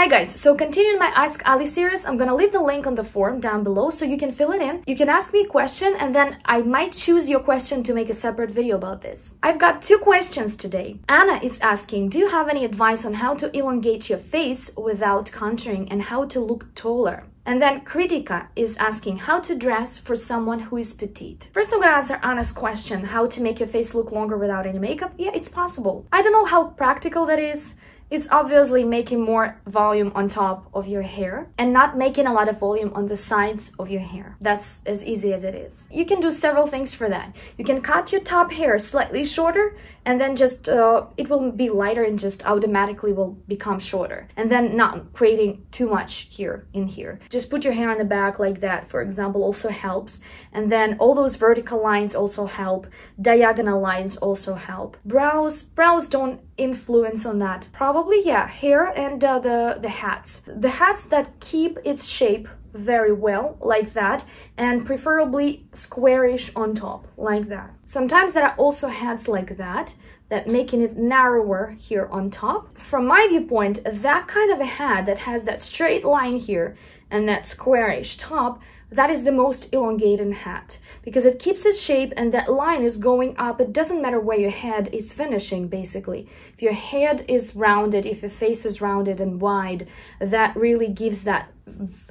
Hi guys, so continuing my Ask Ali series, I'm gonna leave the link on the form down below so you can fill it in. You can ask me a question and then I might choose your question to make a separate video about this. I've got two questions today. Anna is asking, do you have any advice on how to elongate your face without contouring and how to look taller? And then Kritika is asking how to dress for someone who is petite. First, I'm gonna answer Anna's question, how to make your face look longer without any makeup. Yeah, it's possible. I don't know how practical that is. It's obviously making more volume on top of your hair and not making a lot of volume on the sides of your hair. That's as easy as it is. You can do several things for that. You can cut your top hair slightly shorter and then just, uh, it will be lighter and just automatically will become shorter. And then not creating too much here in here. Just put your hair on the back like that, for example, also helps. And then all those vertical lines also help. Diagonal lines also help. Brows, brows don't influence on that? Probably, yeah, hair and uh, the, the hats. The hats that keep its shape very well like that and preferably squarish on top like that. Sometimes there are also hats like that that making it narrower here on top. From my viewpoint, that kind of a hat that has that straight line here and that squarish top, that is the most elongated hat because it keeps its shape and that line is going up. It doesn't matter where your head is finishing, basically. If your head is rounded, if your face is rounded and wide, that really gives that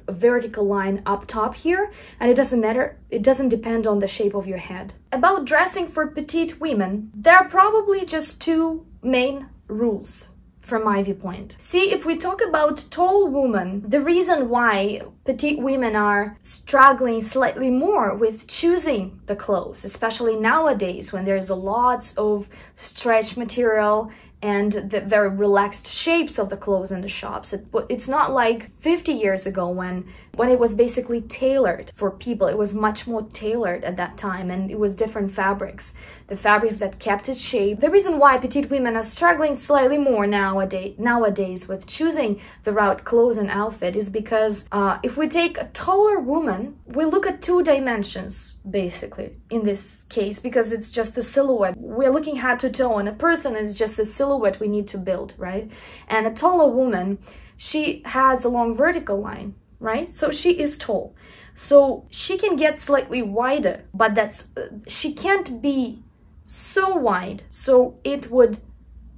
vertical line up top here and it doesn't matter it doesn't depend on the shape of your head about dressing for petite women there are probably just two main rules from my viewpoint. See, if we talk about tall women, the reason why petite women are struggling slightly more with choosing the clothes, especially nowadays when there's a lot of stretch material and the very relaxed shapes of the clothes in the shops. It, it's not like 50 years ago when, when it was basically tailored for people. It was much more tailored at that time and it was different fabrics. The fabrics that kept its shape. The reason why petite women are struggling slightly more nowadays, nowadays with choosing the right clothes and outfit is because uh, if we take a taller woman, we look at two dimensions basically in this case because it's just a silhouette. We're looking head to toe and a person is just a silhouette silhouette we need to build, right? And a taller woman, she has a long vertical line, right? So she is tall. So she can get slightly wider, but that's uh, she can't be so wide. So it would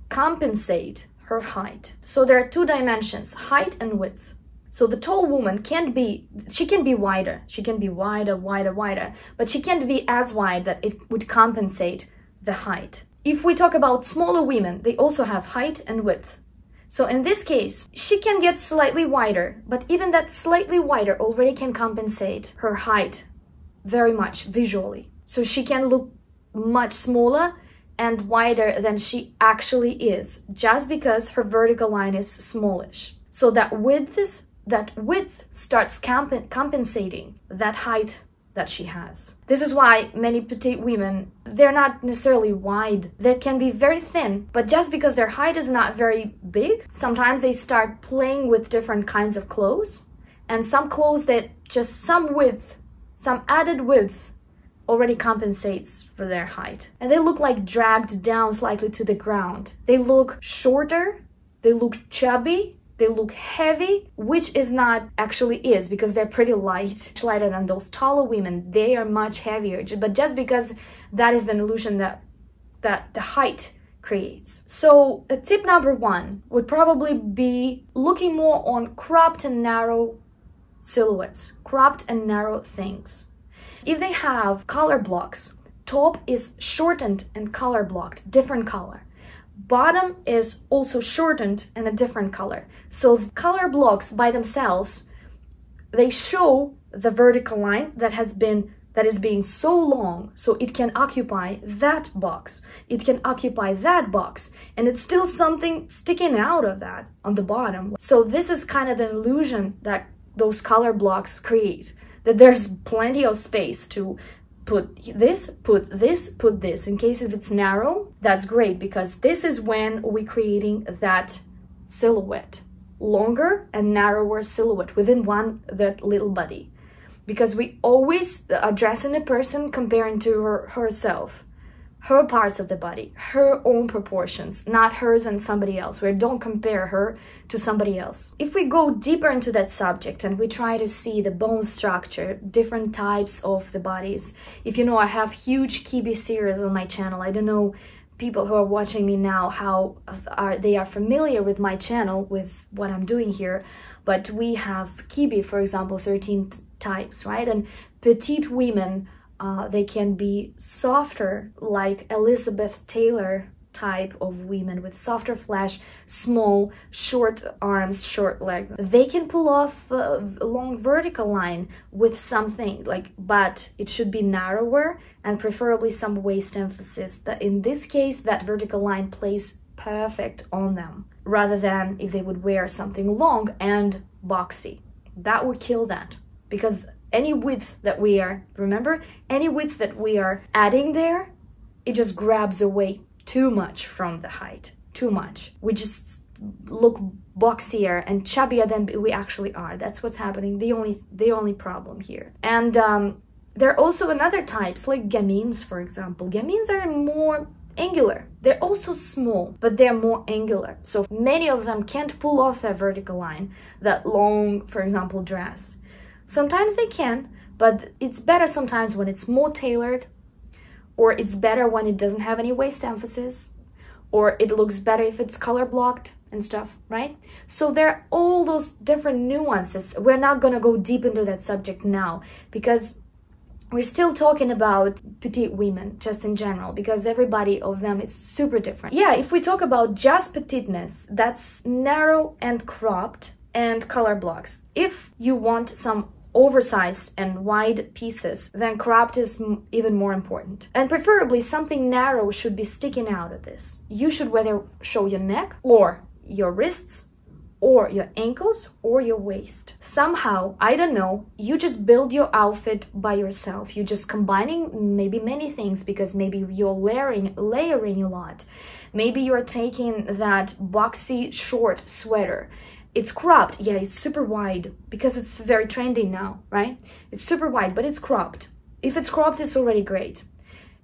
compensate her height. So there are two dimensions, height and width. So the tall woman can't be, she can be wider. She can be wider, wider, wider, but she can't be as wide that it would compensate the height. If we talk about smaller women, they also have height and width. So in this case, she can get slightly wider, but even that slightly wider already can compensate her height very much visually. So she can look much smaller and wider than she actually is, just because her vertical line is smallish. So that width, that width starts comp compensating that height that she has. This is why many petite women, they're not necessarily wide. They can be very thin, but just because their height is not very big, sometimes they start playing with different kinds of clothes and some clothes that just some width, some added width already compensates for their height. And they look like dragged down slightly to the ground. They look shorter, they look chubby, they look heavy, which is not actually is because they're pretty light, much lighter than those taller women. They are much heavier, but just because that is an illusion that that the height creates. So uh, tip number one would probably be looking more on cropped and narrow silhouettes, cropped and narrow things. If they have color blocks, top is shortened and color blocked, different color. Bottom is also shortened in a different color. So color blocks by themselves, they show the vertical line that has been that is being so long so it can occupy that box it can occupy that box and it's still something sticking out of that on the bottom so this is kind of the illusion that those color blocks create that there's plenty of space to put this, put this, put this. In case if it's narrow, that's great because this is when we're creating that silhouette, longer and narrower silhouette within one, that little body. Because we always uh, addressing a person comparing to her, herself her parts of the body, her own proportions, not hers and somebody else. Where don't compare her to somebody else. If we go deeper into that subject and we try to see the bone structure, different types of the bodies. If you know, I have huge Kibi series on my channel. I don't know people who are watching me now how are they are familiar with my channel with what I'm doing here but we have kibi for example 13 types right and petite women uh, they can be softer, like Elizabeth Taylor type of women with softer flesh, small, short arms, short legs. They can pull off a long vertical line with something like, but it should be narrower and preferably some waist emphasis. That in this case, that vertical line plays perfect on them rather than if they would wear something long and boxy. That would kill that because any width that we are, remember, any width that we are adding there, it just grabs away too much from the height, too much. We just look boxier and chubbier than we actually are. That's what's happening. The only the only problem here. And um, there are also another types like gamines, for example. Gamines are more angular. They're also small, but they're more angular. So many of them can't pull off that vertical line, that long, for example, dress. Sometimes they can, but it's better sometimes when it's more tailored, or it's better when it doesn't have any waist emphasis, or it looks better if it's color blocked and stuff, right? So there are all those different nuances. We're not gonna go deep into that subject now because we're still talking about petite women just in general because everybody of them is super different. Yeah, if we talk about just petiteness, that's narrow and cropped and color blocks. If you want some oversized and wide pieces, then cropped is even more important. And preferably something narrow should be sticking out of this. You should whether show your neck or your wrists or your ankles or your waist. Somehow, I don't know, you just build your outfit by yourself. You're just combining maybe many things because maybe you're layering, layering a lot. Maybe you're taking that boxy short sweater it's cropped. Yeah, it's super wide because it's very trendy now, right? It's super wide, but it's cropped. If it's cropped, it's already great.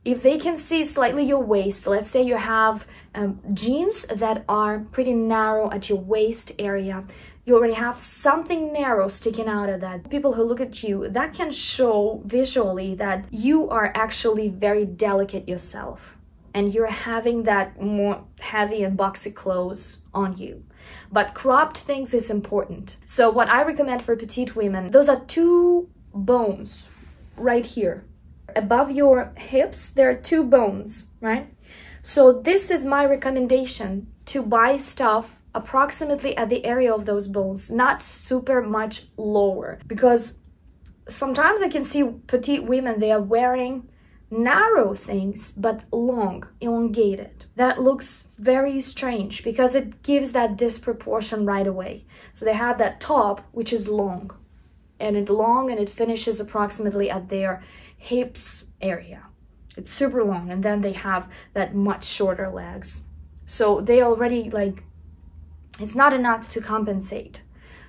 If they can see slightly your waist, let's say you have um, jeans that are pretty narrow at your waist area, you already have something narrow sticking out of that. People who look at you, that can show visually that you are actually very delicate yourself and you're having that more heavy and boxy clothes on you. But cropped things is important. So what I recommend for petite women, those are two bones right here. Above your hips, there are two bones, right? So this is my recommendation to buy stuff approximately at the area of those bones, not super much lower. Because sometimes I can see petite women, they are wearing narrow things but long, elongated. That looks very strange because it gives that disproportion right away. So they have that top which is long and it long and it finishes approximately at their hips area. It's super long and then they have that much shorter legs. So they already like, it's not enough to compensate.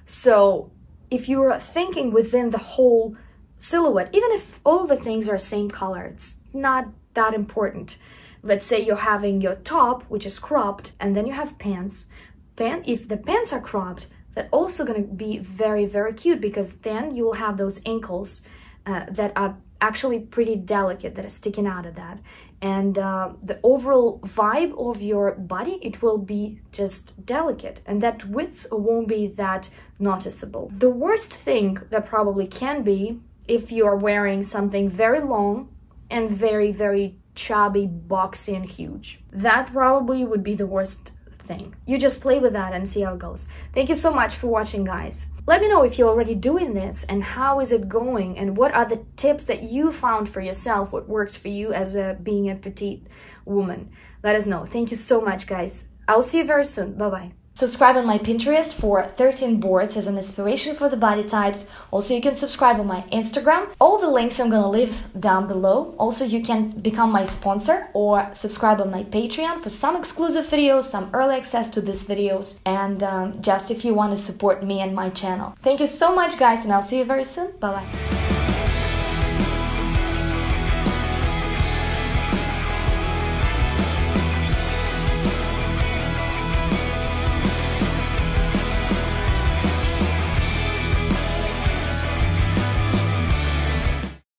So if you're thinking within the whole silhouette, even if all the things are same color, it's not that important. Let's say you're having your top, which is cropped, and then you have pants. Pan if the pants are cropped, that also gonna be very, very cute because then you will have those ankles uh, that are actually pretty delicate that are sticking out of that and uh, the overall vibe of your body it will be just delicate and that width won't be that noticeable the worst thing that probably can be if you're wearing something very long and very, very chubby, boxy, and huge. That probably would be the worst thing. You just play with that and see how it goes. Thank you so much for watching, guys. Let me know if you're already doing this and how is it going and what are the tips that you found for yourself, what works for you as a being a petite woman. Let us know. Thank you so much, guys. I'll see you very soon. Bye-bye. Subscribe on my Pinterest for 13 boards as an inspiration for the body types. Also, you can subscribe on my Instagram. All the links I'm gonna leave down below. Also, you can become my sponsor or subscribe on my Patreon for some exclusive videos, some early access to these videos, and um, just if you wanna support me and my channel. Thank you so much, guys, and I'll see you very soon. Bye bye.